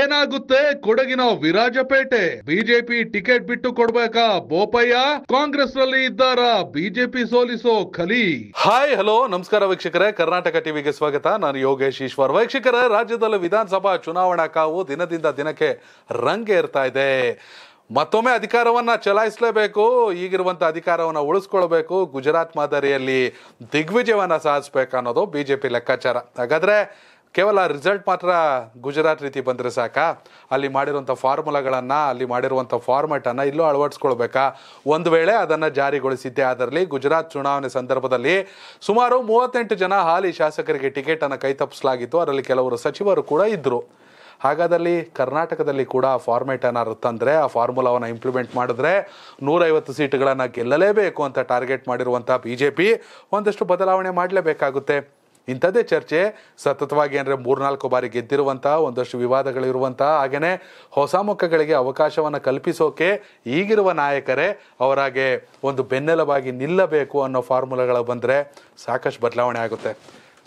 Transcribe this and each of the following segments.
ಏನಾಗುತ್ತೆ ಕೊಡಗಿನ Virajpet BJP ticket ಬಿಟ್ಟು ಕೊಡ್ಬೇಕಾ ಬೋಪಯ್ಯ ಕಾಂಗ್ರೆಸ್ ನಲ್ಲಿ ಇದ್ದಾರ ಬಿಜೆಪಿ ಸೋಲಿಸೋ ಖಲಿ ಹಾಯ್ ಹಲೋ ನಮಸ್ಕಾರ ವೀಕ್ಷಕರೇ ಕರ್ನಾಟಕ ಟಿವಿಗೆ ಸ್ವಾಗತ ನಾನು ಯೋಗೇಶ್ ಈಶ್ವರ್ ವೀಕ್ಷಕರೇ ರಾಜ್ಯದಲ್ಲಿ ವಿಧಾನಸಭಾ ಚುನಾವಣಾ ಕಾವು ದಿನದಿಂದ ದಿನಕ್ಕೆ ರಂಗೇರ್ತಾ ಇದೆ ಮತ್ತೊಮ್ಮೆ ಅಧಿಕಾರವನ್ನ ಚಲಾಯಿಸಲೇಬೇಕು ಈಗಿರುವಂತ ಅಧಿಕಾರವನ್ನ ಉಳಿಸ್ಕೊಳ್ಬೇಕು ಗುಜರಾತ್ ಮಾದರಿಯಲ್ಲಿ ದಿಗ್ವಿಜಯವನ್ನ ಸಾಧಿಸಬೇಕು ಅನ್ನೋದು ಬಿಜೆಪಿ ಲೆಕ್ಕಾಚಾರ ಹಾಗಾದ್ರೆ ಕೇವಲ ರಿಸಲ್ಟ್ ಮಾತ್ರ ಗುಜರಾತ್ ರೀತಿ ಬಂದರೆ ಸಾಕ ಅಲ್ಲಿ ಮಾಡಿರುವಂಥ ಫಾರ್ಮುಲಾಗಳನ್ನು ಅಲ್ಲಿ ಮಾಡಿರುವಂಥ ಫಾರ್ಮೆಟನ್ನು ಇಲ್ಲೂ ಅಳವಡಿಸ್ಕೊಳ್ಬೇಕಾ ಒಂದು ವೇಳೆ ಅದನ್ನು ಜಾರಿಗೊಳಿಸಿದ್ದೆ ಅದರಲ್ಲಿ ಗುಜರಾತ್ ಚುನಾವಣೆ ಸಂದರ್ಭದಲ್ಲಿ ಸುಮಾರು ಮೂವತ್ತೆಂಟು ಜನ ಹಾಲಿ ಶಾಸಕರಿಗೆ ಟಿಕೆಟನ್ನು ಕೈತಪ್ಪಿಸಲಾಗಿತ್ತು ಅದರಲ್ಲಿ ಕೆಲವರು ಸಚಿವರು ಕೂಡ ಇದ್ದರು ಹಾಗಾದಲ್ಲಿ ಕರ್ನಾಟಕದಲ್ಲಿ ಕೂಡ ಆ ಫಾರ್ಮೇಟ್ ತಂದರೆ ಆ ಫಾರ್ಮುಲಾವನ್ನು ಇಂಪ್ಲಿಮೆಂಟ್ ಮಾಡಿದ್ರೆ ನೂರೈವತ್ತು ಸೀಟುಗಳನ್ನು ಗೆಲ್ಲಲೇಬೇಕು ಅಂತ ಟಾರ್ಗೆಟ್ ಮಾಡಿರುವಂಥ ಬಿ ಜೆ ಪಿ ಒಂದಷ್ಟು ಬದಲಾವಣೆ ಮಾಡಲೇಬೇಕಾಗುತ್ತೆ ಇಂಥದ್ದೇ ಚರ್ಚೆ ಸತತವಾಗಿ ಅಂದರೆ ಮೂರ್ನಾಲ್ಕು ಬಾರಿ ಗೆದ್ದಿರುವಂಥ ಒಂದಷ್ಟು ವಿವಾದಗಳಿರುವಂಥ ಹಾಗೆಯೇ ಹೊಸ ಮುಖಗಳಿಗೆ ಅವಕಾಶವನ್ನು ಕಲ್ಪಿಸೋಕೆ ಈಗಿರುವ ನಾಯಕರೇ ಅವರಾಗೆ ಒಂದು ಬೆನ್ನೆಲುಬಾಗಿ ನಿಲ್ಲಬೇಕು ಅನ್ನೋ ಫಾರ್ಮುಲಾಗಳು ಬಂದರೆ ಸಾಕಷ್ಟು ಬದಲಾವಣೆ ಆಗುತ್ತೆ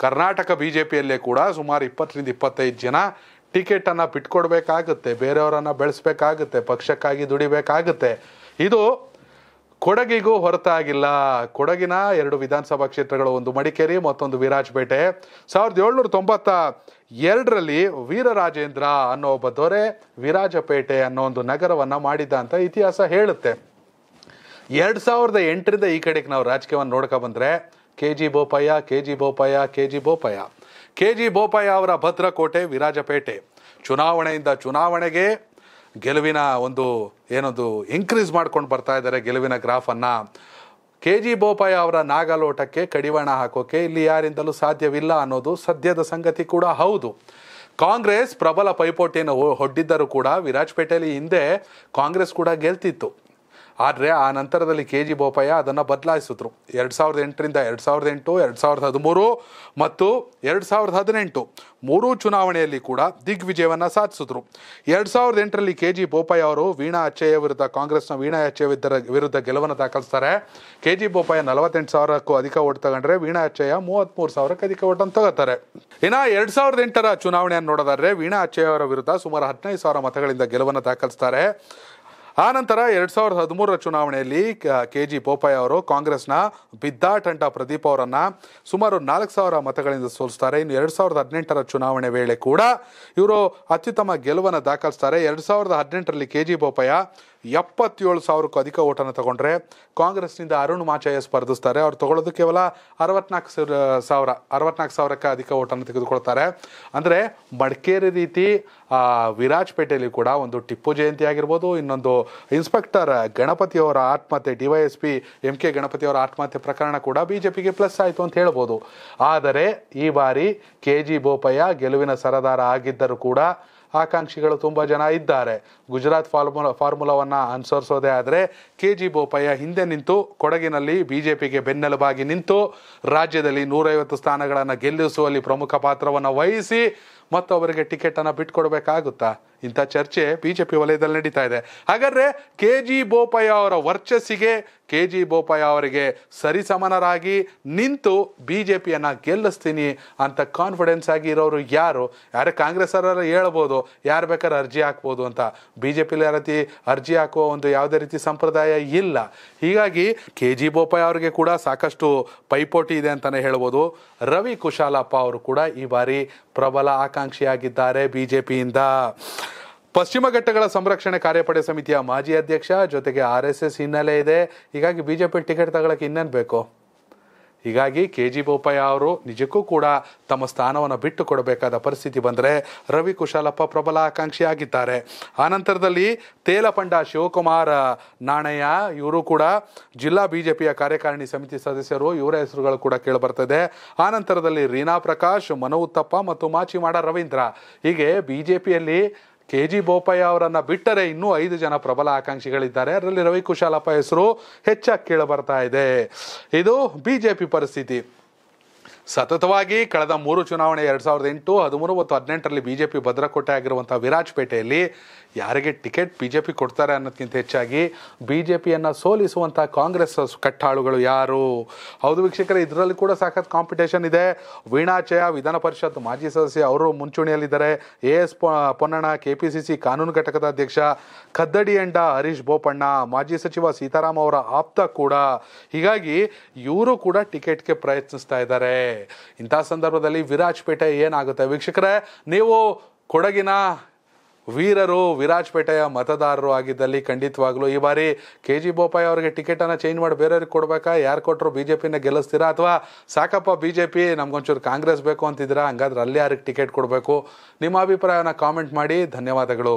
ಕರ್ನಾಟಕ ಬಿ ಜೆ ಪಿಯಲ್ಲೇ ಕೂಡ ಸುಮಾರು ಇಪ್ಪತ್ತರಿಂದ ಇಪ್ಪತ್ತೈದು ಜನ ಟಿಕೆಟನ್ನು ಬಿಟ್ಕೊಡ್ಬೇಕಾಗುತ್ತೆ ಬೇರೆಯವರನ್ನು ಬೆಳೆಸ್ಬೇಕಾಗುತ್ತೆ ಪಕ್ಷಕ್ಕಾಗಿ ದುಡಿಬೇಕಾಗುತ್ತೆ ಇದು ಕೊಡಗಿಗೂ ಹೊರತಾಗಿಲ್ಲ ಕೊಡಗಿನ ಎರಡು ವಿಧಾನಸಭಾ ಕ್ಷೇತ್ರಗಳು ಒಂದು ಮಡಿಕೇರಿ ಮತ್ತೊಂದು ವಿರಾಜಪೇಟೆ ಸಾವಿರದ ಏಳ್ನೂರ ತೊಂಬತ್ತ ಎರಡರಲ್ಲಿ ವೀರರಾಜೇಂದ್ರ ಅನ್ನೋ ಒಬ್ಬ ದೊರೆ ವಿರಾಜಪೇಟೆ ಅನ್ನೋ ಒಂದು ನಗರವನ್ನು ಮಾಡಿದ್ದ ಅಂತ ಇತಿಹಾಸ ಹೇಳುತ್ತೆ ಎರಡು ಸಾವಿರದ ಎಂಟರಿಂದ ಈ ಕಡೆಗೆ ನಾವು ರಾಜಕೀಯವನ್ನು ನೋಡ್ಕೊ ಬಂದರೆ K G Bopaiah K G Bopaiah K G Bopaiah K G Bopaiah ಅವರ ಭದ್ರಕೋಟೆ ವಿರಾಜಪೇಟೆ ಚುನಾವಣೆಯಿಂದ ಚುನಾವಣೆಗೆ ಗೆಲುವಿನ ಒಂದು ಏನೊಂದು ಇನ್ಕ್ರೀಸ್ ಮಾಡ್ಕೊಂಡು ಬರ್ತಾ ಇದ್ದಾರೆ ಗೆಲುವಿನ ಗ್ರಾಫನ್ನು ಕೆ ಜಿ ಬೋಪಯ್ಯ ಅವರ ನಾಗಲೋಟಕ್ಕೆ ಕಡಿವಾಣ ಹಾಕೋಕೆ ಇಲ್ಲಿ ಯಾರಿಂದಲೂ ಸಾಧ್ಯವಿಲ್ಲ ಅನ್ನೋದು ಸದ್ಯದ ಸಂಗತಿ ಕೂಡ ಹೌದು ಕಾಂಗ್ರೆಸ್ ಪ್ರಬಲ ಪೈಪೋಟಿಯನ್ನು ಹೊಡ್ಡಿದ್ದರೂ ಕೂಡ ವಿರಾಜಪೇಟೆಯಲ್ಲಿ ಹಿಂದೆ ಕಾಂಗ್ರೆಸ್ ಕೂಡ ಗೆಲ್ತಿತ್ತು ಆದರೆ ಆ ನಂತರದಲ್ಲಿ ಕೆ ಜಿ ಬೋಪಯ್ಯ ಅದನ್ನು ಬದಲಾಯಿಸಿದ್ರು ಎರಡು ಸಾವಿರದ ಎಂಟರಿಂದ ಎರಡು ಸಾವಿರದ ಎಂಟು ಎರಡು ಸಾವಿರದ ಹದಿಮೂರು ಮತ್ತು ಎರಡು ಸಾವಿರದ ಹದಿನೆಂಟು ಮೂರೂ ಚುನಾವಣೆಯಲ್ಲಿ ಕೂಡ ದಿಗ್ವಿಜಯವನ್ನು ಸಾಧಿಸಿದ್ರು ಎರಡು ಸಾವಿರದ ಎಂಟರಲ್ಲಿ ಕೆ ಜಿ ಬೋಪಯ್ಯ ಅವರು ವೀಣಾ ಅಚ್ಚಯ್ಯ ವಿರುದ್ಧ ಕಾಂಗ್ರೆಸ್ನ ವೀಣಾ ಅಚ್ಚಯ್ಯ ವಿರುದ್ಧ ಗೆಲುವನ್ನು ದಾಖಲಿಸ್ತಾರೆ ಕೆ ಜಿ ಬೋಪಯ್ಯ ನಲವತ್ತೆಂಟು ಸಾವಿರಕ್ಕೂ ಅಧಿಕ ಓಟ್ ತಗೊಂಡ್ರೆ ವೀಣಾ ಅಚ್ಚಯ್ಯ ಮೂವತ್ತ್ಮೂರು ಸಾವಿರಕ್ಕೆ ಅಧಿಕ ಓಟನ್ನು ತಗೋತಾರೆ ಇನ್ನು ಎರಡು ಸಾವಿರದ ಎಂಟರ ಚುನಾವಣೆಯನ್ನು ನೋಡೋದಾದರೆ ವೀಣಾ ಅಚ್ಚಯ್ಯ ಅವರ ವಿರುದ್ಧ ಸುಮಾರು ಹದಿನೈದು ಸಾವಿರ ಮತಗಳಿಂದ ಗೆಲುವನ್ನು ದಾಖಲಿಸ್ತಾರೆ ಆನಂತರ ಎರಡು ಸಾವಿರದ ಹದಿಮೂರರ ಚುನಾವಣೆಯಲ್ಲಿ ಕೆ ಜಿ ಬೋಪಯ್ಯ ಅವರು ಕಾಂಗ್ರೆಸ್ನ ಬಿದ್ದಾಟಂಟ ಪ್ರದೀಪ್ ಅವರನ್ನು ಸುಮಾರು ನಾಲ್ಕು ಸಾವಿರ ಮತಗಳಿಂದ ಸೋಲಿಸ್ತಾರೆ ಇನ್ನು ಎರಡು ಸಾವಿರದ ಹದಿನೆಂಟರ ಚುನಾವಣೆ ವೇಳೆ ಕೂಡ ಇವರು ಅತ್ಯುತ್ತಮ ಗೆಲುವನ್ನು ದಾಖಲಿಸ್ತಾರೆ ಎರಡು ಸಾವಿರದ ಹದಿನೆಂಟರಲ್ಲಿ ಕೆ ಜಿ ಬೋಪಯ್ಯ ಎಪ್ಪತ್ತೇಳು ಸಾವಿರಕ್ಕೂ ಅಧಿಕ ಓಟನ್ನು ತಗೊಂಡ್ರೆ ಕಾಂಗ್ರೆಸ್ನಿಂದ ಅರುಣ್ ಮಾಚಯ್ಯ ಸ್ಪರ್ಧಿಸ್ತಾರೆ ಅವ್ರು ತಗೊಳ್ಳೋದು ಕೇವಲ ಅರವತ್ನಾಲ್ಕು ಸಾವಿರ ಅರವತ್ನಾಲ್ಕು ಸಾವಿರಕ್ಕೆ ಅಧಿಕ ಓಟನ್ನು ತೆಗೆದುಕೊಳ್ತಾರೆ ಅಂದರೆ ಮಡಿಕೇರಿ ರೀತಿ ವಿರಾಜಪೇಟೆಯಲ್ಲಿ ಕೂಡ ಒಂದು ಟಿಪ್ಪು ಜಯಂತಿ ಆಗಿರ್ಬೋದು ಇನ್ನೊಂದು ಇನ್ಸ್ಪೆಕ್ಟರ್ ಗಣಪತಿಯವರ ಆತ್ಮಹತ್ಯೆ D Y P M K ಗಣಪತಿಯವರ ಆತ್ಮಹತ್ಯೆ ಪ್ರಕರಣ ಕೂಡ ಬಿ ಜೆ ಪಿಗೆ ಪ್ಲಸ್ ಆಯಿತು ಅಂತ ಹೇಳ್ಬೋದು ಆದರೆ ಈ ಬಾರಿ ಕೆ ಜಿ ಬೋಪಯ್ಯ ಗೆಲುವಿನ ಸರದಾರ ಆಗಿದ್ದರೂ ಕೂಡ ಆಕಾಂಕ್ಷಿಗಳು ತುಂಬ ಜನ ಇದ್ದಾರೆ ಗುಜರಾತ್ ಫಾರ್ಮುಲಾ ಫಾರ್ಮುಲಾವನ್ನು ಅನುಸರಿಸೋದೇ ಆದರೆ ಕೆ ಜಿ ಬೋಪಯ್ಯ ಹಿಂದೆ ನಿಂತು ಕೊಡಗಿನಲ್ಲಿ ಬಿ ಜೆ ಪಿಗೆ ಬೆನ್ನೆಲುಬಾಗಿ ನಿಂತು ರಾಜ್ಯದಲ್ಲಿ ನೂರೈವತ್ತು ಸ್ಥಾನಗಳನ್ನು ಗೆಲ್ಲಿಸುವಲ್ಲಿ ಪ್ರಮುಖ ಪಾತ್ರವನ್ನು ವಹಿಸಿ ಮತ್ತು ಅವರಿಗೆ ಟಿಕೆಟನ್ನು ಬಿಟ್ಕೊಡ್ಬೇಕಾಗುತ್ತಾ ಇಂಥ ಚರ್ಚೆ ಬಿ ಜೆ ಪಿ ವಲಯದಲ್ಲಿ ನಡೀತಾ ಇದೆ ಹಾಗಾದರೆ ಕೆ ಜಿ ಬೋಪಯ್ಯ ಅವರ ವರ್ಚಸ್ಸಿಗೆ ಕೆ ಜಿ ಬೋಪಯ್ಯ ಅವರಿಗೆ ಸರಿಸಮನರಾಗಿ ನಿಂತು ಬಿ ಜೆ ಪಿಯನ್ನು ಗೆಲ್ಲಿಸ್ತೀನಿ ಅಂತ ಕಾನ್ಫಿಡೆನ್ಸ್ ಆಗಿ ಇರೋರು ಯಾರು ಯಾರು ಕಾಂಗ್ರೆಸ್ ಅವರೆಲ್ಲ ಹೇಳ್ಬೋದು ಯಾರು ಬೇಕಾದ್ರೆ ಅರ್ಜಿ ಹಾಕ್ಬೋದು ಅಂತ ಬಿ ಜೆ ಪಿಲಿ ರೀತಿ ಅರ್ಜಿ ಹಾಕುವ ಒಂದು ಯಾವುದೇ ರೀತಿ ಸಂಪ್ರದಾಯ ಇಲ್ಲ ಹೀಗಾಗಿ ಕೆ ಜಿ ಬೋಪಯ್ಯ ಅವರಿಗೆ ಕೂಡ ಸಾಕಷ್ಟು ಪೈಪೋಟಿ ಇದೆ ಅಂತಲೇ ಹೇಳ್ಬೋದು ರವಿ ಕುಶಾಲಪ್ಪ ಅವರು ಕೂಡ ಈ ಬಾರಿ ಪ್ರಬಲ ಆಕಾಂಕ್ಷಿಯಾಗಿದ್ದಾರೆ ಬಿ ಜೆ ಪಿಯಿಂದ ಪಶ್ಚಿಮ ಘಟ್ಟಗಳ ಸಂರಕ್ಷಣೆ ಕಾರ್ಯಪಡೆ ಸಮಿತಿಯ ಮಾಜಿ ಅಧ್ಯಕ್ಷ ಜೊತೆಗೆ ಆರ್ ಎಸ್ ಎಸ್ ಹಿನ್ನೆಲೆ ಇದೆ ಹೀಗಾಗಿ ಬಿಜೆಪಿ ಟಿಕೆಟ್ ತಗೊಳಕ್ಕೆ ಇನ್ನೇನು ಬೇಕು ಹೀಗಾಗಿ ಕೆ ಜಿ ಬೋಪಯ್ಯ ಅವರು ನಿಜಕ್ಕೂ ಕೂಡ ತಮ್ಮ ಸ್ಥಾನವನ್ನು ಬಿಟ್ಟು ಕೊಡಬೇಕಾದ ಪರಿಸ್ಥಿತಿ ಬಂದರೆ ರವಿ ಕುಶಾಲಪ್ಪ ಪ್ರಬಲ ಆಕಾಂಕ್ಷಿ ಆಗಿದ್ದಾರೆ ಆನಂತರದಲ್ಲಿ ತೇಲಪಂಡ ಶಿವಕುಮಾರ್ ನಾಣಯ್ಯ ಇವರು ಕೂಡ ಜಿಲ್ಲಾ ಬಿಜೆಪಿಯ ಕಾರ್ಯಕಾರಿಣಿ ಸಮಿತಿ ಸದಸ್ಯರು ಇವರ ಹೆಸರುಗಳು ಕೂಡ ಕೇಳಿಬರ್ತದೆ ಆನಂತರದಲ್ಲಿ ರೀನಾ ಪ್ರಕಾಶ್ ಮನು ಉತ್ತಪ್ಪ ಮತ್ತು ಮಾಚಿಮಾಡ ರವೀಂದ್ರ ಹೀಗೆ ಬಿ ಜೆ ಪಿಯಲ್ಲಿ ಕೆ ಜಿ ಬೋಪಯ್ಯ ಅವರನ್ನು ಬಿಟ್ಟರೆ ಇನ್ನೂ ಐದು ಜನ ಪ್ರಬಲ ಆಕಾಂಕ್ಷಿಗಳಿದ್ದಾರೆ ಅದರಲ್ಲಿ ರವಿ ಕುಶಾಲಪ್ಪ ಹೆಸರು ಹೆಚ್ಚಾಗಿ ಕೇಳಿಬರ್ತಾ ಇದೆ ಇದು ಬಿಜೆಪಿ ಪರಿಸ್ಥಿತಿ ಸತತವಾಗಿ ಕಳೆದ ಮೂರು ಚುನಾವಣೆ ಎರಡು ಸಾವಿರದ ಎಂಟು ಹದಿಮೂರು ಮತ್ತು ಹದಿನೆಂಟರಲ್ಲಿ ಬಿ ಜೆ ಪಿ ಭದ್ರಕೋಟೆ ಆಗಿರುವಂಥ ವಿರಾಜಪೇಟೆಯಲ್ಲಿ ಯಾರಿಗೆ ಟಿಕೆಟ್ ಬಿ ಜೆ ಪಿ ಕೊಡ್ತಾರೆ ಅನ್ನೋದಕ್ಕಿಂತ ಹೆಚ್ಚಾಗಿ ಬಿ ಜೆ ಪಿಯನ್ನು ಸೋಲಿಸುವಂಥ ಕಾಂಗ್ರೆಸ್ ಕಟ್ಟಾಳುಗಳು ಯಾರು ಹೌದು ವೀಕ್ಷಕರೇ ಇದರಲ್ಲಿ ಕೂಡ ಸಾಕಷ್ಟು ಕಾಂಪಿಟೇಷನ್ ಇದೆ ವೀಣಾಚಯ ವಿಧಾನ ಪರಿಷತ್ ಮಾಜಿ ಸದಸ್ಯ ಅವರು ಮುಂಚೂಣಿಯಲ್ಲಿದ್ದಾರೆ A S Ponnanna K P C C ಕಾನೂನು ಘಟಕದ ಅಧ್ಯಕ್ಷ ಕದ್ದಡಿ ಎಂಡ ಹರೀಶ್ ಬೋಪಣ್ಣ ಮಾಜಿ ಸಚಿವ ಸೀತಾರಾಮ್ ಅವರ ಆಪ್ತ ಕೂಡ ಹೀಗಾಗಿ ಇವರು ಕೂಡ ಟಿಕೆಟ್ಗೆ ಪ್ರಯತ್ನಿಸ್ತಾ ಇದ್ದಾರೆ ಇಂಥ ಸಂದರ್ಭದಲ್ಲಿ ವಿರಾಜಪೇಟೆ ಏನಾಗುತ್ತೆ ವೀಕ್ಷಕರೇ ನೀವು ಕೊಡಗಿನ ವೀರರು ವಿರಾಜಪೇಟೆಯ ಮತದಾರರು ಆಗಿದ್ದಲ್ಲಿ ಖಂಡಿತವಾಗ್ಲು ಈ ಬಾರಿ ಕೆ ಜಿ ಬೋಪಾಯಿ ಅವರಿಗೆ ಟಿಕೆಟನ್ನು ಚೇಂಜ್ ಮಾಡಿ ಬೇರೆಯವ್ರಿಗೆ ಕೊಡಬೇಕಾ ಯಾರು ಕೊಟ್ಟರು ಬಿ ಜೆ ಪಿನ ಗೆಲ್ಲಿಸ್ತೀರಾ ಅಥವಾ ಸಾಕಪ್ಪ ಬಿ ಜೆ ಪಿ ನಮ್ಗೊಂಚೂರು ಕಾಂಗ್ರೆಸ್ ಬೇಕು ಅಂತಿದ್ದೀರಾ ಹಂಗಾದ್ರೆ ಅಲ್ಲಿ ಯಾರಿಗೆ ಟಿಕೆಟ್ ಕೊಡಬೇಕು ನಿಮ್ಮ ಅಭಿಪ್ರಾಯನ ಕಾಮೆಂಟ್ ಮಾಡಿ ಧನ್ಯವಾದಗಳು